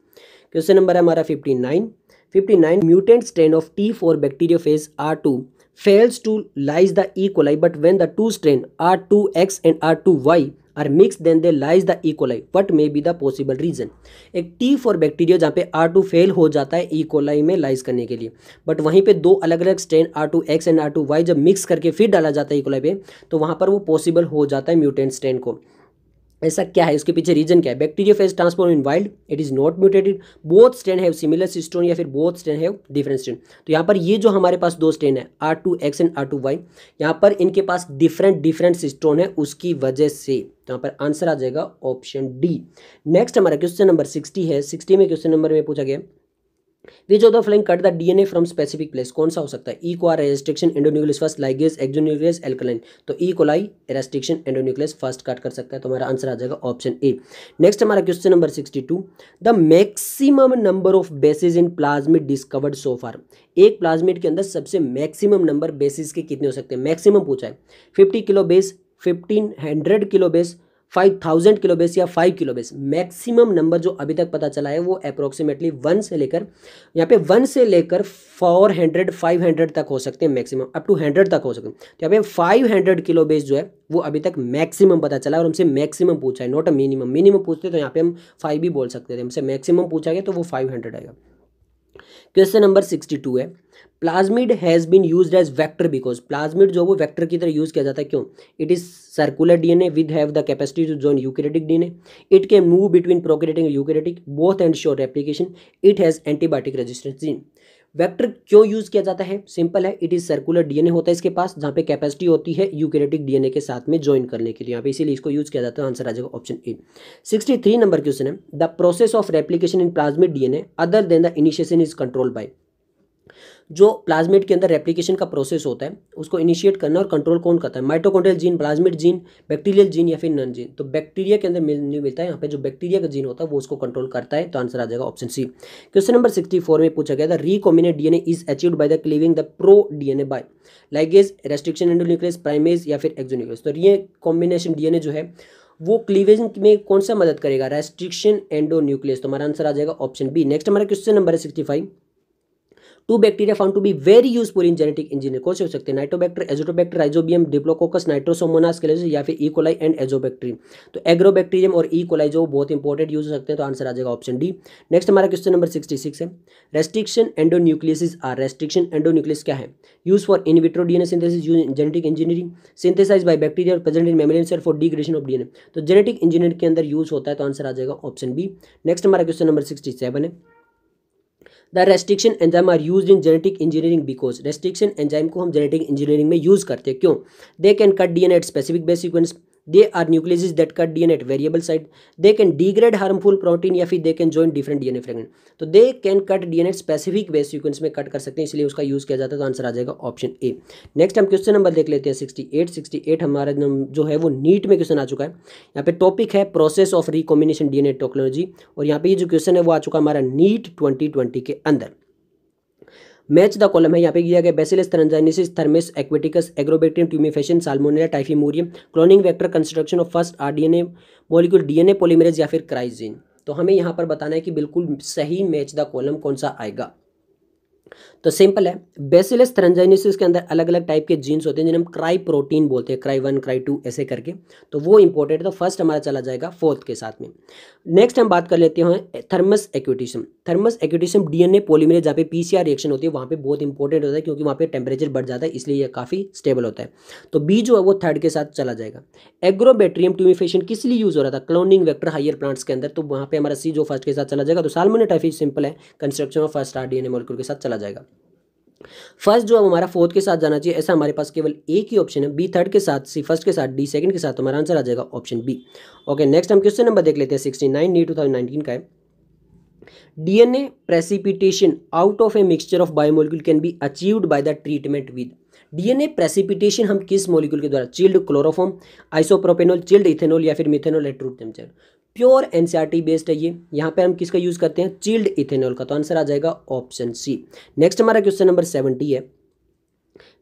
question number है हमारा fifty nine fifty nine mutant strain of T four bacteriophage R two fails E coli but when the two strain R two X and R two Y are mix then they lyse the E coli what may be the possible reason एक टी फॉर बैक्टीरिया जहाँ पे आर टू फेल हो जाता है इकोलाई e. में लाइज करने के लिए बट वहीं पे दो अलग अलग strain R two X and R two Y जब मिक्स करके फिर डाला जाता है इकोलाई e. पे तो वहाँ पर वो पॉसिबल हो जाता है म्यूटेंट स्ट्रेन को ऐसा क्या है उसके पीछे रीजन क्या है bacteriophage transform in wild it is not mutated both strain have similar cistron या फिर both strain have different strain तो यहाँ पर ये जो हमारे पास दो स्टेन है R two X and R two Y यहाँ पर इनके पास डिफरेंट डिफरेंट सिस्टोन है उसकी वजह से तो यहाँ पर आंसर आ जाएगा ऑप्शन डी नेक्स्ट हमारा क्वेश्चन नंबर सिक्सटी है सिक्सटी में क्वेश्चन नंबर में पूछा गया which of the flank cut the DNA from specific place कौन सा हो सकता है ई को R restriction endonuclease first ligase exonuclease alkaline तो E coli restriction endonuclease first cut कर सकता है तो हमारा आंसर आ जाएगा ऑप्शन ए नेक्स्ट हमारा question number sixty two the maximum number of basis in plasmid discovered so far एक प्लाज्मिड के अंदर सबसे मैक्सिमम नंबर बेसिस के कितने हो सकते हैं मैक्सिमम पूछा है fifty kilo base fifteen hundred kilo base five thousand kilo base या five kilo base maximum number जो अभी तक पता चला है वो अप्रोक्सीमेटली वन से लेकर यहाँ पे वन से लेकर फोर हंड्रेड फाइव हंड्रेड तक हो सकते हैं मैक्सिमम अप टू हंड्रेड तक हो सकते हैं तो यहाँ पे फाइव हंड्रेड किलोबेस जो है वो अभी तक मैक्सिमम पता चला और हमसे मैक्सिमम पूछा है नॉट अ मिनिमम मिनिमम पूछते तो यहाँ पे हम फाइव ही बोल सकते थे हमसे मैक्सिमम पूछा गया तो वो फाइव हंड्रेड आएगा क्वेश्चन नंबर सिक्सटी टू है plasmid has been use as vector because plasmid जो वो वैक्टर की तरह यूज़ किया जाता है क्यों it is circular D N A with have the capacity to join eukaryotic a it can move between prokaryotic eukaryotic both and sure application it has antibiotic resistance gene vector क्यों यूज़ किया जाता है सिंपल है इट इज़ सर्कुलर ए होता है इसके पास जहाँ पे कैपेसिटी होती है यूकेरेटिक ए के साथ में ज्वाइन करने के लिए यहाँ पे इसीलिए इसको यूज़ किया जाता है आंसर आ जाएगा option A sixty three number question है the process of replication in plasmic a other than the initiation is control by जो प्लाज्मिड के अंदर रेप्लीकेशन का प्रोसेस होता है उसको इनिशिएट करना और कंट्रोल कौन करता है mitochondrial gene plasmid gene bacterial gene या फिर नन जीन तो बैक्टीरिया के अंदर मिल नहीं मिलता है यहाँ पे जो बैक्टीरिया का जीन होता है वो उसको कंट्रोल करता है तो आंसर आ जाएगा option C question number sixty four में पूछा गया था recombinant DNA is achieve by the cleaving the pro DNA by ligase restriction endonuclease primase या फिर एक्जोन्यूक्लियस तो री कॉम्बिनेशन डीएनए जो है वो क्लीवेज में कौन सा मदद करेगा रेस्ट्रिक्शन एंडो न्यूक्लियस तो हमारा आंसर आ जाएगा ऑप्शन बी नेक्स्ट हमारा क्वेश्चन नंबर है sixty five two bacteria found to be very useful in genetic engineer कौन से हो सकते हैं Nitrobacter Azotobacter Rhizobium Diplococcus Nitrosomonas के या फिर इकोलाई एंड एजोबैक्ट्रीम तो एग्रोबैक्टीरियम और इकोलाई e. जो बहुत इंपॉर्टेंट यूज हो सकते हैं तो आंसर आ जाएगा ऑप्शन डी नेक्स्ट हमारा क्वेश्चन नंबर सिक्सटी सिक्स है restriction endo or restriction endonuclease क्या है use for in vitro DNA synthesis use genetic engineering synthesize by bacteria present in mammalian cell for degradation of DNA तो जेनेटिक इंजीनियर के अंदर यूज होता है तो आंसर आ जाएगा ऑप्शन बी नेक्स्ट हमारा क्वेश्चन नंबर सिक्सटी सेवन है the restriction enzyme are use in genetic engineering because restriction enzyme को हम जेनेटिक इंजीनियरिंग में यूज़ करते हैं क्यों they can cut D N at specific base sequence they are nucleus that cut D N at variable side they can degrade harmful protein या फिर they join different D N A fragment तो they can cut D N at specific base sequence में कट कर सकते हैं इसलिए उसका यूज किया जाता है तो आंसर आ जाएगा ऑप्शन ए नेक्स्ट हम क्वेश्चन नंबर देख लेते हैं सिक्सटी एट सिक्सटी एट हमारा जो है वो नीट में क्वेश्चन आ चुका है यहाँ पे टॉपिक है process of recombination a technology और यहाँ पे ये जो क्वेश्चन है वो आ चुका है हमारा नीट ट्वेंटी ट्वेंटी के अंदर मैच द कॉलम है यहाँ पे किया गया Bacillus thuringiensis Thermus aquaticus Agrobacterium tumefaciens Salmonella typhimurium cloning vector construction of first R D D molecule a polymerase या फिर क्राइजिन तो हमें यहाँ पर बताना है कि बिल्कुल सही मैच द कॉलम कौन सा आएगा तो सिंपल है बेसिलस थ्रेंजाइनिसिस के अंदर अलग अलग टाइप के जीन्स होते हैं जिन्हें हम क्राई प्रोटीन बोलते हैं क्राई वन क्राई टू ऐसे करके तो वो इंपॉर्टेंट है तो फर्स्ट हमारा चला जाएगा फोर्थ के साथ में नेक्स्ट हम बात कर लेते हैं Thermus aquaticus Thermus aquaticus DNA polymerase जहाँ पे पीसीआर रिएक्शन होती है वहाँ पर बहुत इंपॉर्टेंट होता है क्योंकि वहाँ पर टेम्परेचर बढ़ जाता है इसलिए यह काफ़ी स्टेबल होता है तो बी जो है वो थर्ड के साथ चला जाएगा एग्रोबेट्रियम ट्यूमिफेशन किस लिए यूज़ हो रहा था क्लोनिंग वेक्टर हायर प्लांट्स के अंदर तो वहाँ पर हमारा सी जो फर्स्ट के साथ चला जाएगा तो सालमोनेटाइफी सिंपल है construction of first R D N के साथ चला चला जाएगा फर्स्ट जो अब हमारा फोर्थ के साथ जाना चाहिए ऐसा हमारे पास केवल एक ही ऑप्शन है बी थर्ड के साथ सी फर्स्ट के साथ डी सेकंड के साथ हमारा आंसर आ जाएगा ऑप्शन बी ओके नेक्स्ट हम क्वेश्चन नंबर देख लेते हैं sixty nine NEET two thousand nineteen का है DNA precipitation out of a mixture of biomolecule can be achieved by the treatment with DNA precipitation हम किस मोलिक्यूल के द्वारा chilled chloroform isopropanol chilled ethanol या फिर methanol at temperature pure NCERT based है ये यहाँ पे हम किसका यूज़ करते हैं चिल्ड इथेनॉल का तो आंसर आ जाएगा ऑप्शन सी नेक्स्ट हमारा क्वेश्चन नंबर सेवेंटी है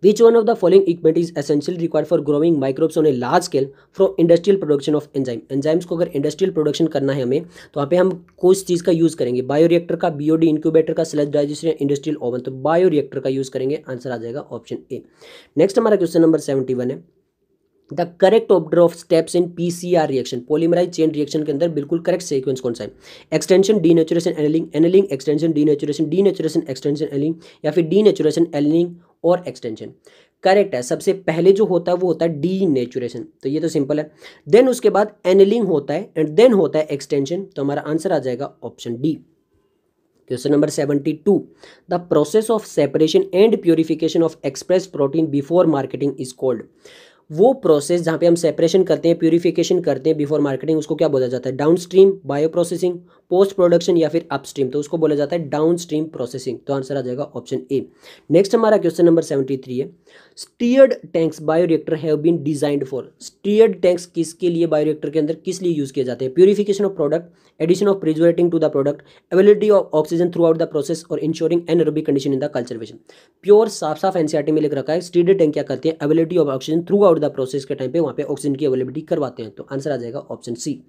which one of the following equipment is essential required for growing microbes on a large scale from industrial production of enzyme enzymes को अगर इंडस्ट्रियल प्रोडक्शन करना है हमें तो वहाँ पे हम कुछ चीज़ का यूज़ करेंगे बायोरिएक्टर का बीओडी इंक्यूबेटर का स्लज डाइजेशन या इंडस्ट्रियल ओवन तो बायोरिएक्टर का यूज़ करेंगे आंसर आ जाएगा ऑप्शन ए नेक्स्ट हमारा क्वेश्चन नंबर सेवेंटी वन है the correct order of steps in P C R reaction polymerase chain reaction के अंदर बिल्कुल करेक्ट सीक्वेंस कौन सा है extension denaturation annealing annealing extension denaturation denaturation extension annealing या फिर डी नेचुरेशन एनलिंग और एक्सटेंशन करेक्ट है सबसे पहले जो होता है वो होता है डी नेचुरेशन तो ये तो सिंपल है देन उसके बाद एनलिंग होता है एंड देन होता है एक्सटेंशन तो हमारा आंसर आ जाएगा option D question number seventy two the process of separation and purification of express protein before marketing is called वो प्रोसेस जहाँ पे हम सेपरेशन करते हैं प्योरीफिकेशन करते हैं बिफोर मार्केटिंग उसको क्या बोला जाता है down stream bio processing post production या फिर अपस्ट्रीम तो उसको बोला जाता है डाउन स्ट्रीम प्रोसेसिंग तो आंसर आ जाएगा ऑप्शन ए नेक्स्ट हमारा क्वेश्चन नंबर सेवेंटी थ्री है stirred tanks bioreactor have been designed for stirred tanks किसके लिए बायोरिएक्टर के अंदर किस लिए यूज किए जाते हैं purification of product addition of preservative to the product ability of oxygen throughout the process और ensuring anaerobic condition in the cultivation pure साफ साफ एनसीआरटी में लिख रखा है स्टीयर्ड टैंक क्या करते हैं ability of oxygen throughout the process के टाइम पे वहाँ पे ऑक्सीजन की अवेलेबिलिटी करवाते हैं तो आंसर आ जाएगा ऑप्शन सी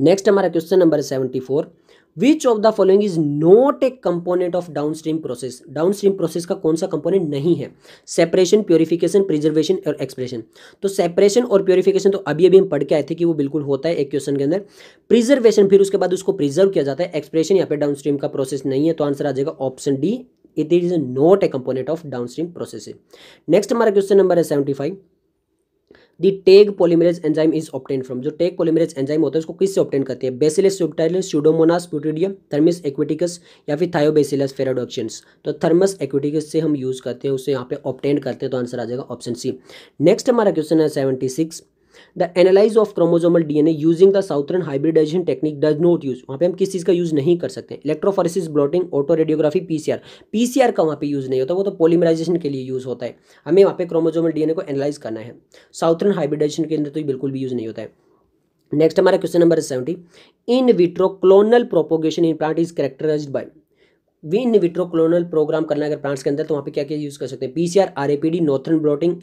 नेक्स्ट हमारा question number seventy four which of the following is not a component of down stream process down stream process का कौन सा कंपोनेंट नहीं है सेपरेशन प्योरिफिकेशन प्रिजर्वेशन और एक्सप्रेशन तो सेपरेशन और प्योरिफिकेशन तो अभी अभी हम पढ़ के आए थे कि वो बिल्कुल होता है एक क्वेश्चन के अंदर प्रिजर्वेशन फिर उसके बाद उसको प्रिजर्व किया जाता है एक्सप्रेशन यहाँ पे डाउन स्ट्रीम का प्रोसेस नहीं है तो आंसर आ जाएगा option D it is not a component of down stream process next हमारा क्वेश्चन नंबर है seventy five the Taq polymerase enzyme is obtained from जो टेग पोलीमरेज एंजाइम होता है उसको किससे ऑप्टेन करते हैं बेसिलस सुप्टाइलस सुडोमोनास प्यूटिडियम थर्मिस एक्विटिकस या फिर थायोबेसिलस फेराडोक्शंस तो थर्मस एक्विटिकस से हम यूज़ करते हैं उसे यहाँ पे ऑप्टेन करते हैं तो आंसर आ जाएगा ऑप्शन सी नेक्स्ट हमारा क्वेश्चन है seventy six the analyse of chromosomal DNA using the Southern hybridisation technique does not use वहाँ पे हम किस चीज़ का यूज़ नहीं कर सकते electrophoresis blotting autoradiography PCR PCR का वहाँ पे यूज़ नहीं होता वो तो पोलिमराइजेशन के लिए यूज़ होता है हमें वहाँ पे क्रोमोजोमल डीएनए को एनालाइज करना है साउथर्न हाइब्रिडाइजेशन के अंदर तो बिल्कुल भी यूज़ नहीं होता है नेक्स्ट हमारा question number seventy in vitro clonal propagation in plant is characterise by win in vitro clonal programme करना अगर प्लांट्स के अंदर तो वहाँ पे क्या क्या यूज़ कर सकते हैं PCR RAPD Northern blotting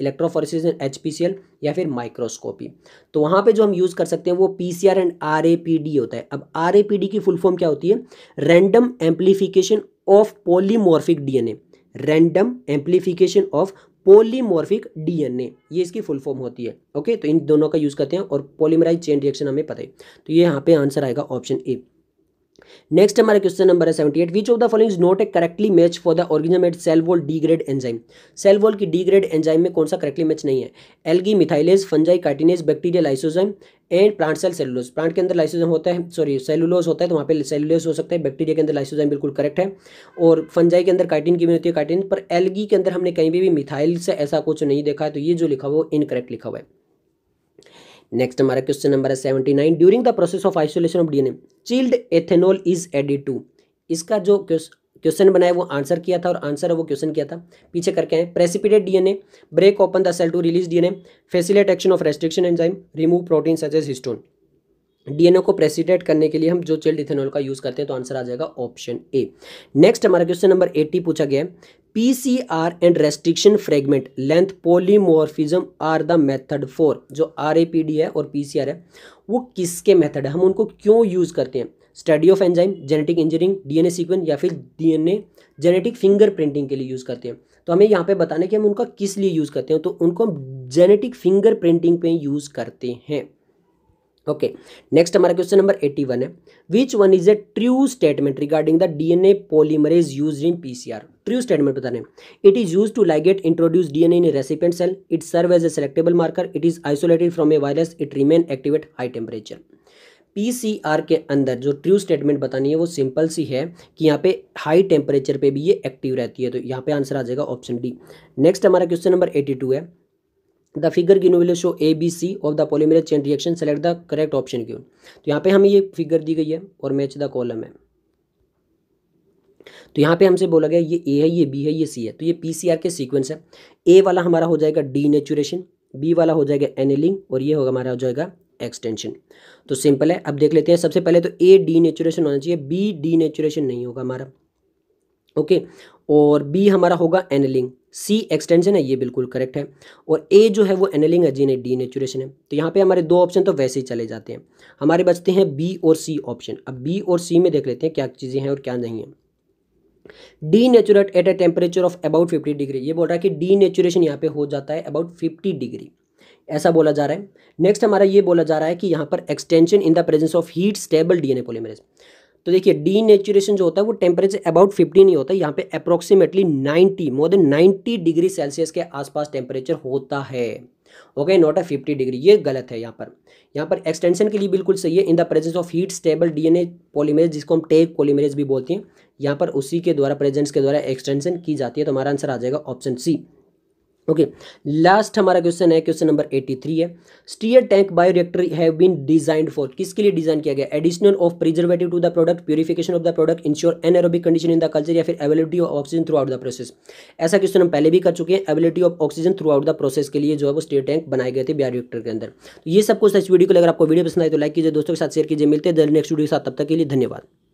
P C L या फिर माइक्रोस्कोपी तो वहाँ पे जो हम यूज़ कर सकते हैं वो पीसीआर एंड आरएपीडी होता है अब आरएपीडी की फुल फॉर्म क्या होती है random amplification of an a random amplification of polymorphic A ये इसकी फुल फॉर्म होती है ओके तो इन दोनों का यूज़ करते हैं और पोलीमराइज चेन रिएक्शन हमें पता है तो ये यहाँ पर आंसर आएगा ऑप्शन ए नेक्स्ट हमारा क्वेश्चन नंबर है seventy eight which of the following is not a correctly match for the organism at cell wall degrade enzyme cell wall की डी ग्रेड एंजाइम में कौन सा करेक्टली मैच नहीं है algae methylase fungi chitinase bacteria lysozyme and plant cell cellulose plant के अंदर लाइसोजाइम होता है सॉरी सेलुलोज होता है तो वहाँ पे सेलुलोज हो सकता है बैक्टीरिया के अंदर लाइसोजाइम बिल्कुल करेक्ट है और फंजाई के अंदर काइटिन की भी होती है काइटिन पर एलगी के अंदर हमने कहीं भी, भी मिथाइल से ऐसा कुछ नहीं देखा है तो ये जो लिखा हुआ वो इनकरेक्ट लिखा हुआ है नेक्स्ट हमारा क्वेश्चन नंबर है seventy nine during the process of isolation of DNA chilled ethanol is added to इसका जो क्वेश्चन बनाया वो आंसर किया था और आंसर है वो क्वेश्चन किया था पीछे करके आए precipitated DNA break open the cell to release DNA facilitate action of restriction enzyme remove protein such as histone DNA को प्रेसिडेट करने के लिए हम जो चिल्ड इथेनॉल का यूज़ करते हैं तो आंसर आ जाएगा ऑप्शन ए नेक्स्ट हमारा क्वेश्चन नंबर एट्टी पूछा गया है PCR and restriction fragment length polymorphism are the method for जो आर ए पी डी है और पीसीआर है वो किसके मेथड है हम उनको क्यों यूज़ करते हैं study of enzyme genetic engineering DNA sequence या फिर डीएनए जेनेटिक फिंगर प्रिंटिंग के लिए यूज़ करते हैं तो हमें यहाँ पे बताना कि हम उनका किस लिए यूज़ करते हैं तो उनको हम जेनेटिक फिंगर प्रिंटिंग पे यूज़ करते हैं ओके नेक्स्ट हमारा क्वेश्चन नंबर एट्टी वन है which one is a true statement regarding the DNA polymerase use in PCR true statement बता रहे it is use to ligate introduce DNA in recipient cell it serve as a selectable marker it is isolated from a virus it remain activate high temperature PCR के अंदर जो ट्रू स्टेटमेंट बतानी है वो सिंपल सी है कि यहाँ पे हाई टेम्परेचर पे भी ये एक्टिव रहती है तो यहाँ पे आंसर आ जाएगा ऑप्शन डी नेक्स्ट हमारा क्वेश्चन नंबर एटी टू है the figure given will show A B C of the polymerase chain reaction select the correct option क्यों तो यहाँ पे हमें ये फिगर दी गई है और मैच द कॉलम है तो यहाँ पे हमसे बोला गया ये ए है ये बी है ये सी है तो ये पी सी आर के सीक्वेंस है ए वाला हमारा हो जाएगा डी नेचुरेशन बी वाला हो जाएगा एनिलिंग और ये होगा हमारा हो जाएगा एक्सटेंशन तो सिंपल है अब देख लेते हैं सबसे पहले तो ए डी नेचुरेशन होना चाहिए बी डी नेचुरेशन नहीं होगा हमारा ओके और बी हमारा होगा एनलिंग सी एक्सटेंशन है ये बिल्कुल करेक्ट है और ए जो है वो एनलिंग है डी नेचुरेशन है तो यहाँ पे हमारे दो ऑप्शन तो वैसे ही चले जाते हैं हमारे बचते हैं बी और सी ऑप्शन अब बी और सी में देख लेते हैं क्या चीज़ें हैं और क्या नहीं है denaturate at a temperature of about fifty degree ये बोल रहा है कि डी नेचुरेशन यहाँ पे हो जाता है अबाउट फिफ्टी डिग्री ऐसा बोला जा रहा है नेक्स्ट हमारा ये बोला जा रहा है कि यहाँ पर extension in the presence of heat stable DNA polymerase तो देखिए डी नेचुरेशन जो होता है वो टेम्परेचर अबाउट फिफ्टी ही होता है यहाँ पे approximately ninety more than ninety degree Celsius के आसपास टेम्परेचर होता है okay not a fifty degree ये गलत है यहाँ पर यहाँ पर एक्सटेंशन के लिए बिल्कुल सही है in the presence of heat stable DNA polymerase जिसको हम टेक पॉलीमरेज भी बोलते हैं यहाँ पर उसी के द्वारा प्रेजेंस के द्वारा एक्सटेंशन की जाती है तो हमारा आंसर आ जाएगा ऑप्शन सी ओके लास्ट हमारा क्वेश्चन है क्वेश्चन नंबर 83 थ्री है stirred tank bioreactor have been designed for किसके लिए डिजाइन किया गया additional of preservative to the product purification of the product ensure an condition in the culture या फिर ability of oxygen throughout the process ऐसा क्वेश्चन हम पहले भी कर चुके हैं ability of oxygen throughout the process के लिए जो है वो स्टीयर टैंक बनाए गए थे बायोरिएक्टर के अंदर तो ये सब कुछ इस वीडियो को अगर आपको वीडियो पसंद आए तो लाइक कीजिए दोस्तों के साथ शेयर कीजिए मिलते हैं नेक्स्ट वीडियो के साथ तब तक के लिए धन्यवाद